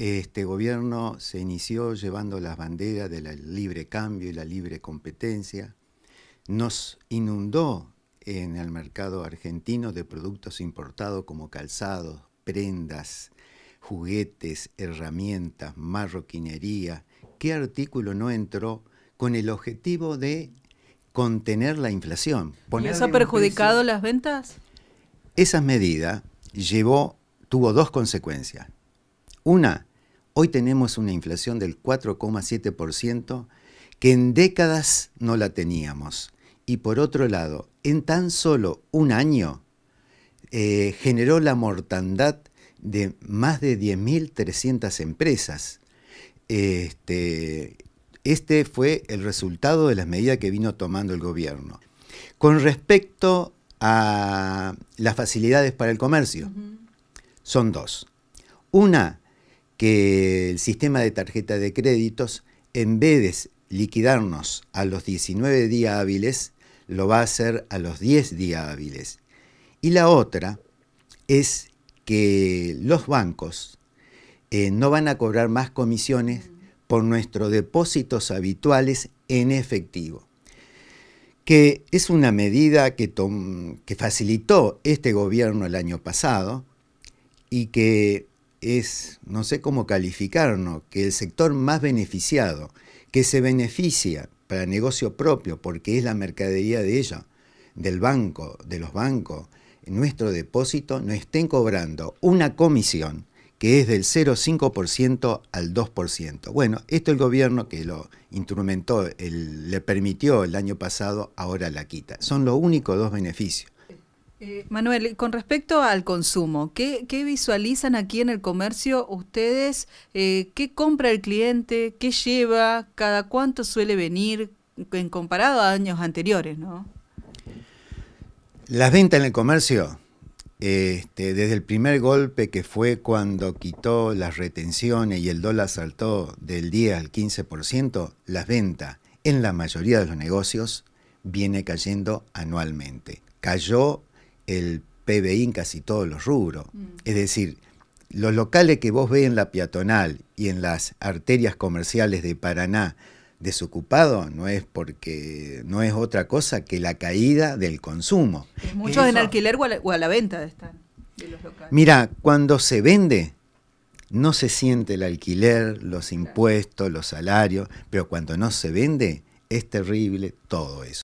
Este gobierno se inició llevando las banderas del libre cambio y la libre competencia. Nos inundó en el mercado argentino de productos importados como calzados, prendas, juguetes, herramientas, marroquinería. ¿Qué artículo no entró con el objetivo de contener la inflación? ¿Y eso ha perjudicado las ventas? Esa medida llevó, tuvo dos consecuencias. Una, Hoy tenemos una inflación del 4,7% que en décadas no la teníamos. Y por otro lado, en tan solo un año eh, generó la mortandad de más de 10.300 empresas. Este, este, fue el resultado de las medidas que vino tomando el gobierno. Con respecto a las facilidades para el comercio, son dos. Una, que el sistema de tarjeta de créditos, en vez de liquidarnos a los 19 días hábiles, lo va a hacer a los 10 días hábiles. Y la otra es que los bancos eh, no van a cobrar más comisiones por nuestros depósitos habituales en efectivo que es una medida que, que, facilitó este gobierno el año pasado y que es, no sé cómo calificarnos, que el sector más beneficiado, que se beneficia para negocio propio, porque es la mercadería de ella, del banco, de los bancos, nuestro depósito, no estén cobrando una comisión que es del 0,5% al 2%. Bueno, esto el gobierno que lo instrumentó, le permitió el año pasado, ahora la quita. Son los únicos dos beneficios. Eh, Manuel, con respecto al consumo, ¿qué, visualizan aquí en el comercio ustedes? Eh, ¿Qué compra el cliente? ¿Qué lleva? ¿Cada cuánto suele venir en comparado a años anteriores? ¿no? Las ventas en el comercio, este, desde el primer golpe que fue cuando quitó las retenciones y el dólar saltó del 10 al 15%, las ventas en la mayoría de los negocios viene cayendo anualmente. Cayó el PBI en casi todos los rubros. Mm. Es decir, los locales que vos ve en la peatonal y en las arterias comerciales de Paraná desocupados no es porque no es otra cosa que la caída del consumo. muchos en alquiler o a, la, venta están Mira, cuando se vende no se siente el alquiler, los impuestos, los salarios, pero cuando no se vende es terrible todo eso.